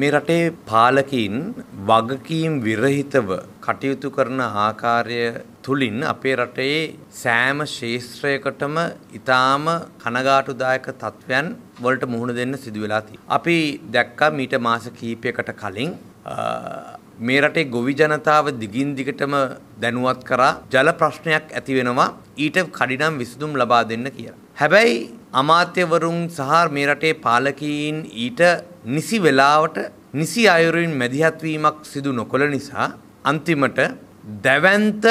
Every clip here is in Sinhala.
මේ රටේ පාලකින් වගකීම් විරහිතව කටයුතු කරන ආකාරය තුළින් අපේ රටේ සෑම ශේෂත්‍රයකටම ඉතාම කනගාටුදායක තත්ත්වයන් වලට මුහුණ දෙන්න සිදු වෙලා අපි දැක්කා මීට මාස කීපයකට කලින් මේ රටේ ගොවි ජනතාව දිගින් දිගටම දැනුවත් කරා ජල ප්‍රශ්නයක් ඇති වෙනවා ඊට කඩිනම් විසඳුම් ලබා දෙන්න කියලා. හැබැයි අමාත්‍යවරුන් සහ මේ රටේ පාලකීන් ඊට නිසි වෙලාවට නිසි අයුරින් මැදිහත්වීමක් සිදු නොකොළ නිසා අන්තිමට දැවන්ත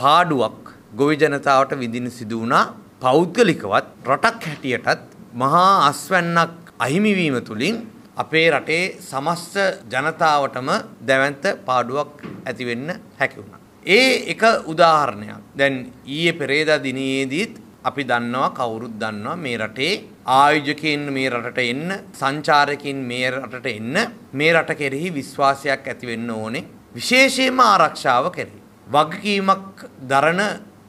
පාඩුවක් ගොවි ජනතාවට විඳින සිදු වුණා පෞද්ගලිකවත් රටක් හැටියටත් මහා අස්වැන්නක් අහිමිවීම තුළින් අපේ රටේ සමස්ත ජනතාවටම දැවන්ත පාඩුවක් ඇතිවෙන්න හැකි වුණා. ඒ එක උදාහරණයක්. දැන් ඊයේ පෙරේදා දිනයේදීත් අපි දන්නවා කවුරුත් දන්නවා මේ රටේ ආයෝජකයින් මේ රටට එන්න සංචාරකයින් මේ රටට එන්න මේ රට කෙරෙහි විශ්වාසයක් ඇති වෙන්න ඕනේ විශේෂයෙන්ම ආරක්ෂාව කෙරෙහි වගකීමක් දරන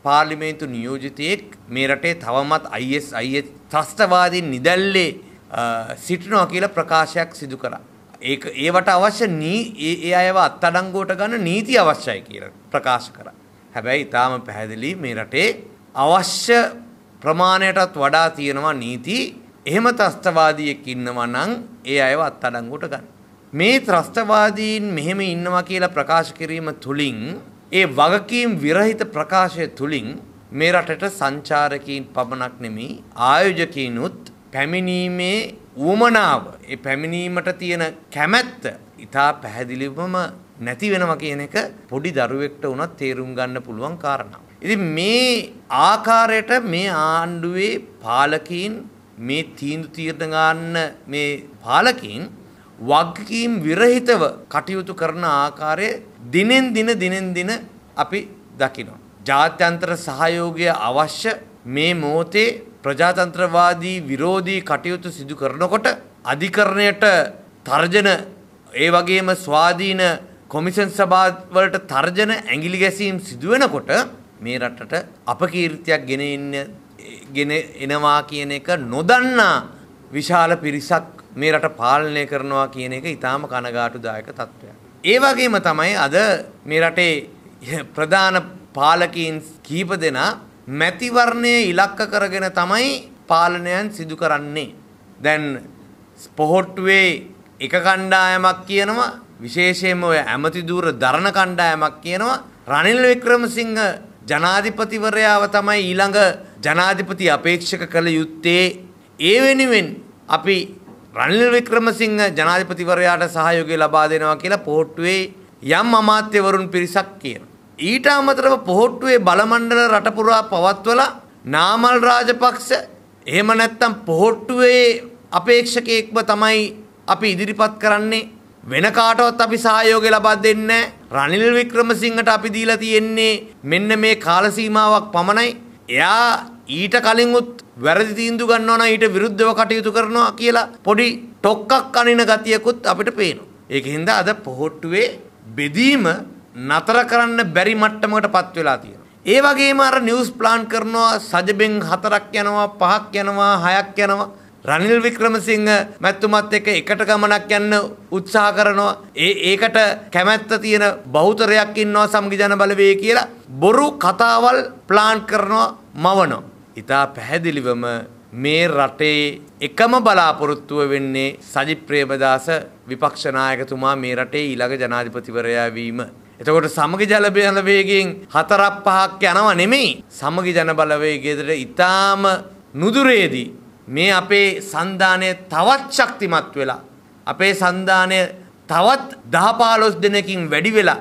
පාර්ලිමේන්තු නියෝජිතයෙක් මේ රටේ තවමත් ISIS ත්‍රස්තවාදීන් නිදැල්ලේ සිටිනවා කියලා ප්‍රකාශයක් සිදු කරා. ඒක ඒවට අවශ්‍ය නී ඒ අයව අත්අඩංගුවට ගන්න නීති අවශ්‍යයි කියලා ප්‍රකාශ කරා. හැබැයි ඊටාම පැහැදිලි මේ රටේ අවශ්‍ය ප්‍රමාණයටත් වඩා තියෙනවා නීති එහෙම ත්‍රස්තවාදියෙක් ඉන්නවා නම් ඒ අයව අත්අඩංගුවට ගන්න. මේ ත්‍රස්තවාදීන් මෙහෙම ඉන්නවා කියලා ප්‍රකාශ කිරීම තුලින් ඒ වගකීම් විරහිත ප්‍රකාශය තුලින් මේ රටට සංචාරකීන් පමණක් නෙමෙයි ආයෝජකීනුත් පැමිණීමේ ඌමනාව ඒ පැමිණීමට තියෙන කැමැත්ත ඉතා පැහැදිලිවම නැති වෙනවා කියන එක පොඩි දරුවෙක්ට වුණත් තේරුම් ගන්න පුළුවන් කාරණා. ඉතින් මේ ආකාරයට මේ ආණ්ඩුවේ පාලකීන් මේ තීන්දුව තීරණ ගන්න මේ පාලකීන් වගකීම් විරහිතව කටයුතු කරන ආකාරය දිනෙන් දින දිනෙන් දින අපි දකිනවා. ජාත්‍යන්තර සහයෝගය අවශ්‍ය මේ මොහොතේ ප්‍රජාතන්ත්‍රවාදී විරෝධී කටයුතු සිදු කරනකොට අධිකරණයට තර්ජන ඒ වගේම ස්වාධීන කොමිෂන් සභාවලට තර්ජන ඇඟිලි ගැසීම් සිදු වෙනකොට මේ රටට අපකීර්තියක් ගෙන ඉන්න ගෙන එනවා කියන එක නොදන්නා විශාල පිරිසක් මේ රට පාලනය කරනවා කියන එක ඊටාම කනගාටුදායක තත්ත්වයක්. ඒ වගේම තමයි අද මේ රටේ ප්‍රධාන පාලකීන් කීප දෙනා මැතිවරණය ඉලක්ක කරගෙන තමයි පාලනයන් සිදු කරන්නේ. දැන් ස්පොහොට්ටුවේ එක කණ්ඩායමක් කියනවා විශේෂයෙන්ම ඔය ඇමතිදූර දරණ කණ්ඩායමක් කියනවා රනිල් වික්‍රමසිංහ ජනාධිපතිවරයාව තමයි ඊළඟ ජනාධිපති අපේක්ෂක කළ යුත්තේ ඒ වෙනුවෙන් අපි රනිල් වික්‍රමසිංහ ජනාධිපතිවරයාට සහයෝගය ලබා දෙනවා කියලා පොහොට්ටුවේ යම් අමාත්‍යවරුන් පිරිසක් කියන. ඊට අමතරව පොහොට්ටුවේ බලමණ්ඩල රටපුරා පවත්වලා නාමල් රාජපක්ෂ එහෙම නැත්තම් පොහොට්ටුවේ අපේක්ෂකයෙක්ව තමයි අපි ඉදිරිපත් කරන්නේ වෙන කාටවත් අපි සහයෝගය ලබා දෙන්නේ නැහැ. රනිල් වික්‍රමසිංහට අපි දීලා තියෙන්නේ මෙන්න මේ කාල සීමාවක් පමණයි. එයා ඊට කලින් උත් වැරදි තීන්දු ගන්නවා නම් ඊට විරුද්ධව කටයුතු කරනවා කියලා පොඩි ටොක්කක් අනින ගතියකුත් අපිට පේනවා. ඒක හින්දා අද පොහොට්ටුවේ බෙදීම නතර කරන්න බැරි මට්ටමකටපත් වෙලා තියෙනවා. ඒ වගේම අර නිවුස් ප්ලාන් කරනවා සජබෙන් හතරක් යනවා පහක් යනවා හයක් යනවා රනිල් වික්‍රමසිංහ මැත්තුමත් එක එකට ගමනක් යන්න උත්සාහ කරනවා. ඒ ඒකට කැමැත්ත තියෙන බහුතරයක් ඉන්නවා සමගිජන බලවේ කියලා බොරු කතාවල් ප්ලාන් කරනවා මවනෝ. ඉතා පැහැදිලිවම මේ රටේ එකම බලාපොරොත්තුව වෙන්නේ සජිත් ප්‍රේමදාස විපක්ෂ නායකතුමා මේ රටේ ඊළඟ ජනාධිපතිවරයා වීම. එතකොට සමගි ජලබල වේගයෙන් හතරක් පහක් යනවා නෙමෙයි. සමගි ජන බලවේගයේදී ඊටාම නුදුරේදී මේ අපේ සන්ධානය තවත් ශක්තිමත් වෙලා අපේ සන්ධානය තවත් දහ පාලොස් දෙනකින් වැඩි වෙලා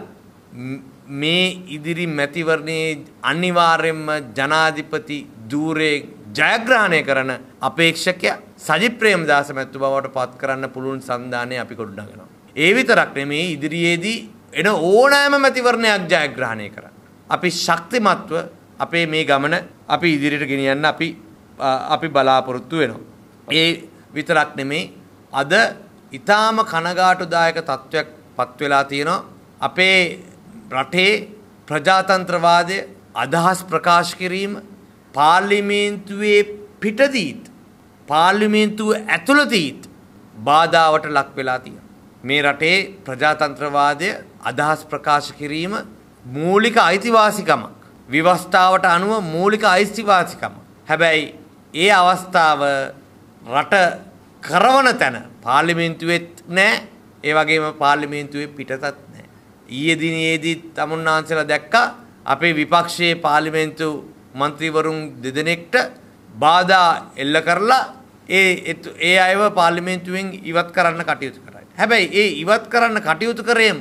මේ ඉදිරි මැතිවරණයේ අනිවාර්යෙන්ම ජනාධිපති ධූරයේ ජයග්‍රහණය කරන අපේක්ෂකය සජි ප්‍රේමදාස මැත්තු බවට පත් කරන්න පුළුවන් සන්ධානය අපි ගොඩනගනවා. ඒ විතරක් නෙමේ ඉදිරියේදී එන ඕනෑම මැතිවරණයක් ජයග්‍රහණය කරන්න. අපි ශක්තිමත්ව අපේ මේ ගමන අපි ඉදිරියට ගෙනියන්න අපි අපි බලාපොරොත්තු වෙනවා. ඒ විතරක් නෙමේ අද ඊටාම කනගාටුදායක තත්වයක් පත් වෙලා තියෙනවා අපේ රටේ ප්‍රජාතන්ත්‍රවාදය අදහස් ප්‍රකාශ කිරීම පාර්ලිමේන්තුවේ පිටදීත් පාර්ලිමේන්තුව ඇතුළතීත් බාධාවට ලක් වෙලා තියෙනවා. මේ රටේ ප්‍රජාතන්ත්‍රවාදය අදහස් ප්‍රකාශ කිරීම මූලික අයිතිවාසිකමක්. විවස්ථාවට අනුව මූලික අයිතිවාසිකම. හැබැයි ඒ අවස්ථාව රට කරවන තැන පාර්ලිමේන්තුවෙත් නෑ ඒ වගේම පාර්ලිමේන්තුවේ පිටතත් නෑ. ඊයේ දිනයේදීත් තමුන්නාන්සලා දැක්කා අපේ විපක්ෂයේ පාර්ලිමේන්තු මන්ත්‍රීවරුන් දෙදෙනෙක්ට බාධා එල්ල කරලා ඒ ඒ අයව පාර්ලිමේන්තුවෙන් ඉවත් කරන්න කටයුතු කරයි. හැබැයි ඒ ඉවත් කරන්න කටයුතු කරේම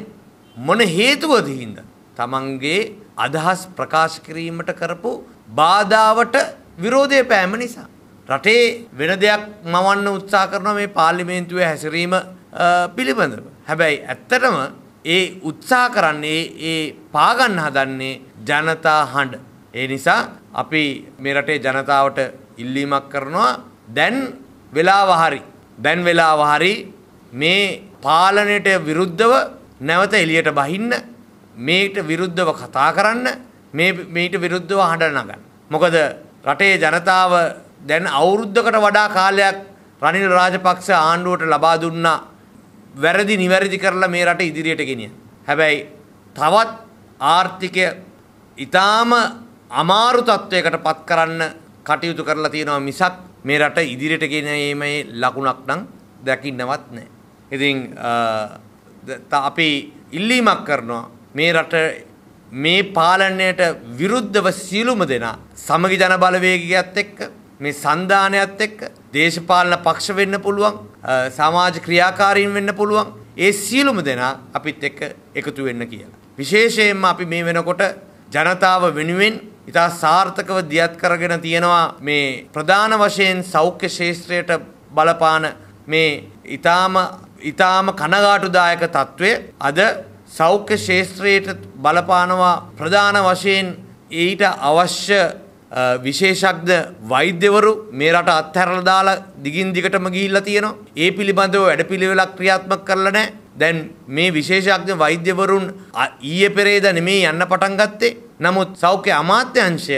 මොන හේතුවද හින්දා තමන්ගේ අදහස් ප්‍රකාශ කිරීමට කරපු බාධාවට විරෝධය පෑම නිසා. රටේ වෙන දෙයක් මවන්න උත්සා කරන මේ පාර්ලිමේන්තුවේ හැසිරීම පිළිබඳව. හැබැයි ඇත්තටම ඒ උත්සා කරන්නේ ඒ පාගන්න හදන්නේ ජනතා හඬ. ඒ නිසා අපි මේ රටේ ජනතාවට ඉල්ලීමක් කරනවා දැන් වෙලාව හරි. දැන් වෙලාව හරි මේ පාලනයට විරුද්ධව නැවත එළියට බහින්න මේට විරුද්ධව කතා කරන්න මේට විරුද්ධව හඬ නගන්න. මොකද රටේ ජනතාව දැන් අවුරුද්දකට වඩා කාලයක් රනිල් රාජපක්ෂ ආණ්ඩුවට ලබා දුන්නා වැරදි නිවැරදි කරලා මේ රට ඉදිරියට ගෙනිය. හැබැයි තවත් ආර්ථිකය ඊටාම අමාරු තත්වයකට පත් කරන්න කටයුතු කරලා තියෙනවා මිසක් මේ රට ඉදිරියට ගෙනීමේ ලකුණක් නම් දකින්නවත් නැහැ. ඉතින් අපි ඉල්ලීමක් කරනවා මේ රට මේ පාලනයට විරුද්ධව සියලුම දෙනා සමගි ජන බලවේගයත් එක්ක මේ සන්ධානයත් එක්ක දේශපාලන පක්ෂ වෙන්න පුළුවන් සමාජ ක්‍රියාකාරීන් වෙන්න පුළුවන් ඒ සියලුම දෙනා අපිත් එක්ක එකතු වෙන්න කියලා. විශේෂයෙන්ම අපි මේ වෙනකොට ජනතාව වෙනුවෙන් ඉතා සාර්ථකව දියත් කරගෙන තියෙනවා මේ ප්‍රධාන වශයෙන් සෞඛ්‍ය ශේෂත්‍රයට බලපාන මේ ඉතාම ඉතාම කනගාටුදායක තත්ත්වය අද සෞඛ්‍ය ශේත්‍රයට බලපානවා ප්‍රධාන වශයෙන් ඊට අවශ්‍ය විශේෂඥ වෛද්‍යවරු මේ රට අත්හැරලා දාලා දිගින් දිගටම ගිහිල්ලා තියෙනවා. ඒ පිළිබඳව වැඩපිළිවෙලක් ක්‍රියාත්මක කරලා නැහැ. දැන් මේ විශේෂඥ වෛද්‍යවරුන් ඊයේ පෙරේද නෙමෙයි යන්න පටන් ගත්තේ. නමුත් සෞඛ්‍ය අමාත්‍යාංශය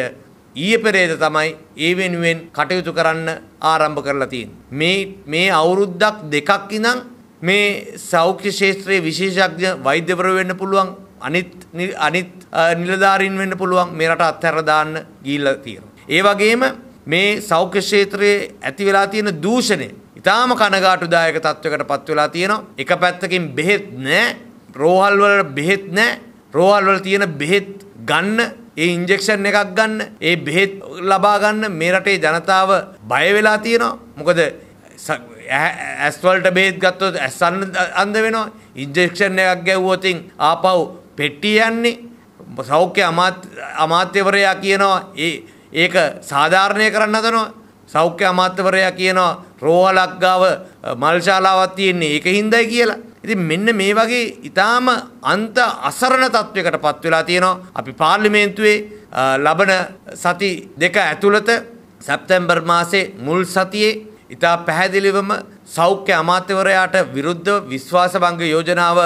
ඊයේ පෙරේද තමයි ඒ වෙනුවෙන් කටයුතු කරන්න ආරම්භ කරලා තියෙන්නේ. මේ මේ අවුරුද්දක් දෙකක් ඉඳන් මේ සෞඛ්‍ය ශේත්‍රයේ විශේෂඥ වෛද්‍යවරු වෙන්න පුළුවන් අනිත් අනිත් නිලධාරීන් වෙන්න පුළුවන් මේ රට අත්හැර දාන්න ගිහිල්ලා තියෙනවා. ඒ වගේම මේ සෞඛ්‍ය ක්ෂේත්‍රයේ ඇති වෙලා තියෙන දූෂණය ඊටාම කනගාටුදායක තත්වයකට පත් වෙලා තියෙනවා. එක පැත්තකින් බෙහෙත් නැහැ. රෝහල් වල බෙහෙත් නැහැ. රෝහල් වල තියෙන බෙහෙත් ගන්න ඒ ඉන්ජෙක්ෂන් එකක් ගන්න ඒ බෙහෙත් ලබා ගන්න මේ රටේ ජනතාව බය වෙලා තියෙනවා. මොකද ඇස්වලට බේත් ගත්තොත් ඇස්සන්න අන්ද වෙනවා ඉන්ජෙක්ෂන් එකක් ගැව්වොතින් ආපව් පෙට්ටිය යන්නේ සෞඛ්‍ය අමාත්‍යවරයා කියනවා ඒ ඒක සාධාරණය කරන්න හදනවා සෞඛ්‍ය අමාත්‍යවරයා කියනවා රෝහලක් ගාව මල්ශාලාවක් තියෙන්නේ ඒක හින්දායි කියලා. ඉතින් මෙන්න මේ වගේ ඊටාම අන්ත අසරණ තත්වයකට පත් වෙලා තියෙනවා. අපි පාර්ලිමේන්තුවේ ලබන සති දෙක ඇතුළත සැප්තැම්බර් මාසේ මුල් සතියේ ඉතා පැහැදිලිවම සෞඛ්‍ය අමාත්‍යවරයාට විරුද්ධ විශ්වාසභංග යෝජනාව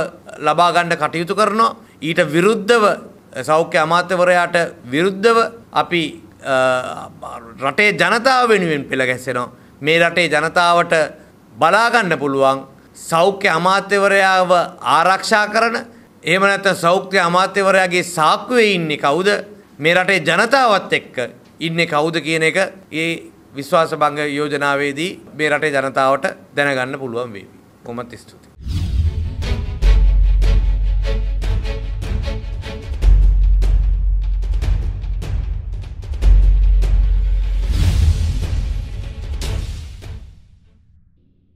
ලබා ගන්න කටයුතු කරනවා. ඊට විරුද්ධව සෞඛ්‍ය අමාත්‍යවරයාට විරුද්ධව අපි රටේ ජනතාව වෙනුවෙන් පෙළ ගැස්සෙනවා. මේ රටේ ජනතාවට බලා ගන්න පුළුවන් සෞඛ්‍ය අමාත්‍යවරයාව ආරක්ෂා කරන එහෙම නැත්නම් සෞඛ්‍ය අමාත්‍යවරයාගේ සාක්කුවේ ඉන්නේ කවුද? මේ රටේ ජනතාවත් එක්ක ඉන්නේ කවුද කියන එක ඒ විශ්වාස භංග යෝජනාවේදී මේ රටේ ජනතාවට දැනගන්න පුළුවන් වේවි. කොහොමත් ස්තුතියි.